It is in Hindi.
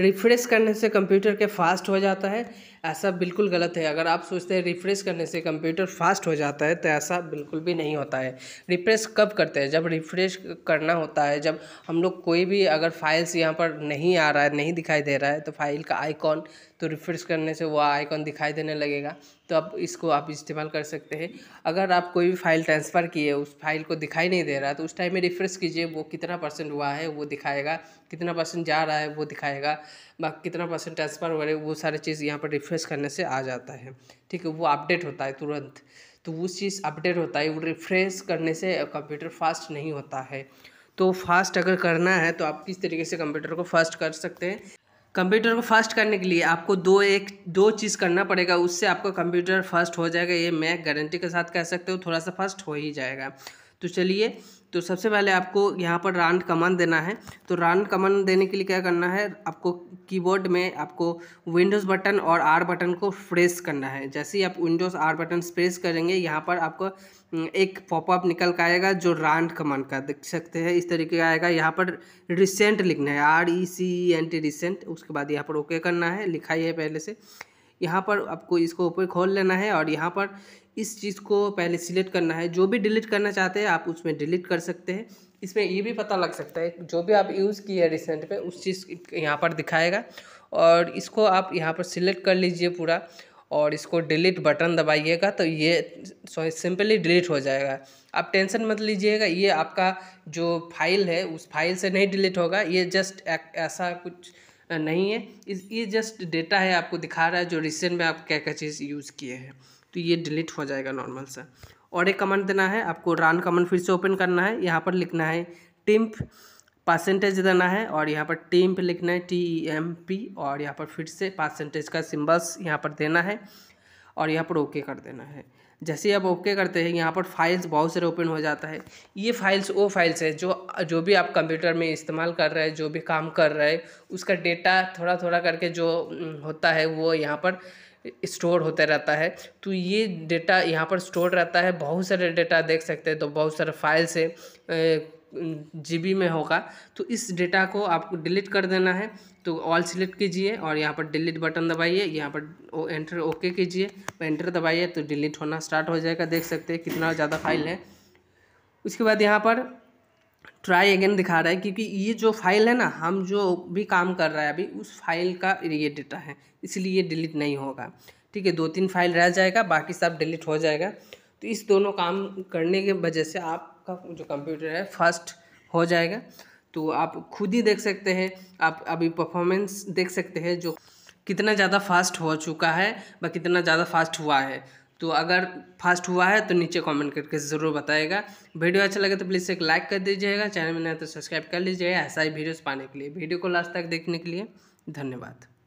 रिफ्रेश करने से कंप्यूटर के फास्ट हो जाता है ऐसा बिल्कुल गलत है अगर आप सोचते हैं रिफ्रेश करने से कंप्यूटर फास्ट हो जाता है तो ऐसा बिल्कुल भी नहीं होता है रिफ्रेश कब करते हैं जब रिफ्रेश करना होता है जब हम लोग कोई भी अगर फाइल्स यहाँ पर नहीं आ रहा है नहीं दिखाई दे रहा है तो फाइल का आइकॉन तो रिफ्रेश करने से वह आइकॉन दिखाई देने लगेगा तो आप इसको आप इस्तेमाल कर सकते हैं अगर आप कोई भी फाइल ट्रांसफ़र किए उस फाइल को दिखाई नहीं दे रहा तो उस टाइम में रिफ्रेश कीजिए वो कितना परसेंट हुआ है वो दिखाएगा कितना परसेंट जा रहा है वो दिखाएगा बाकी कितना परसेंट ट्रांसफ़र हो रहा है वो सारी चीज़ यहाँ पर रिफ्रेश करने से आ जाता है ठीक है वो अपडेट होता है तुरंत तो वो चीज़ अपडेट होता है वो रिफ्रेश करने से कंप्यूटर फास्ट नहीं होता है तो फास्ट अगर करना है तो आप किस तरीके से कंप्यूटर को फास्ट कर सकते हैं कंप्यूटर को फास्ट करने के लिए आपको दो एक दो चीज़ करना पड़ेगा उससे आपका कंप्यूटर फास्ट हो जाएगा ये मैं गारंटी के साथ कह सकते हो थोड़ा सा फास्ट हो ही जाएगा तो चलिए तो सबसे पहले आपको यहाँ पर रान कमांड देना है तो रान कमांड देने के लिए क्या करना है आपको कीबोर्ड में आपको विंडोज़ बटन और आर बटन को प्रेस करना है जैसे ही आप विंडोज़ आर बटन प्रेस करेंगे यहाँ पर आपको हम्म, एक पॉपअप निकल कर आएगा जो रान कमांड का देख सकते हैं इस तरीके का आएगा यहाँ पर रिसेंट लिखना है R E C N T recent उसके बाद यहाँ पर ओके करना है लिखा ही है पहले से यहाँ पर आपको इसको ऊपर खोल लेना है और यहाँ पर इस चीज़ को पहले सिलेक्ट करना है जो भी डिलीट करना चाहते हैं आप उसमें डिलीट कर सकते हैं इसमें ये भी पता लग सकता है जो भी आप यूज़ किए रिसेंट पे उस चीज़ यहाँ पर दिखाएगा और इसको आप यहाँ पर सिलेक्ट कर लीजिए पूरा और इसको डिलीट बटन दबाइएगा तो ये सिंपली डिलीट हो जाएगा आप टेंशन मत लीजिएगा ये आपका जो फाइल है उस फाइल से नहीं डिलीट होगा ये जस्ट ऐसा कुछ नहीं है इस ये जस्ट डेटा है आपको दिखा रहा है जो रिसेंट में आप क्या क्या चीज़ यूज़ किए हैं तो ये डिलीट हो जाएगा नॉर्मल सा और एक कमेंट देना है आपको रान कमेंट फिर से ओपन करना है यहाँ पर लिखना है टिम्प परसेंटेज देना है और यहाँ पर टिम्प लिखना है टी ई एम पी और यहाँ पर फिर से परसेंटेज का सिम्बल्स यहाँ पर देना है और यहाँ पर ओके कर देना है जैसे आप ओके करते हैं यहाँ पर फाइल्स बहुत सारे ओपन हो जाता है ये फाइल्स वो फाइल्स है जो जो भी आप कंप्यूटर में इस्तेमाल कर रहे हैं जो भी काम कर रहे हैं उसका डेटा थोड़ा थोड़ा करके जो होता है वो यहाँ पर स्टोर होता रहता है तो ये डेटा यहाँ पर स्टोर रहता है बहुत सारे डेटा देख सकते हैं तो बहुत सारे फाइल्स है जी में होगा तो इस डेटा को आपको डिलीट कर देना है तो ऑल सिलेक्ट कीजिए और यहाँ पर डिलीट बटन दबाइए यहाँ पर एंटर ओके कीजिए तो एंटर दबाइए तो डिलीट होना स्टार्ट हो जाएगा देख सकते हैं कितना ज़्यादा फाइल है उसके बाद यहाँ पर ट्राई अगेन दिखा रहा है क्योंकि ये जो फाइल है ना हम जो भी काम कर रहा है अभी उस फाइल का ये डेटा है इसलिए ये डिलीट नहीं होगा ठीक है दो तीन फाइल रह जाएगा बाकी सब डिलीट हो जाएगा तो इस दोनों काम करने के वजह से आप आपका जो कंप्यूटर है फास्ट हो जाएगा तो आप खुद ही देख सकते हैं आप अभी परफॉर्मेंस देख सकते हैं जो कितना ज़्यादा फास्ट हो चुका है व कितना ज़्यादा फास्ट हुआ है तो अगर फास्ट हुआ है तो नीचे कमेंट करके ज़रूर बताएगा वीडियो अच्छा लगे तो प्लीज़ एक लाइक कर दीजिएगा चैनल में नहीं तो सब्सक्राइब कर लीजिएगा ऐसा ही वीडियोस पाने के लिए वीडियो को लास्ट तक देखने के लिए धन्यवाद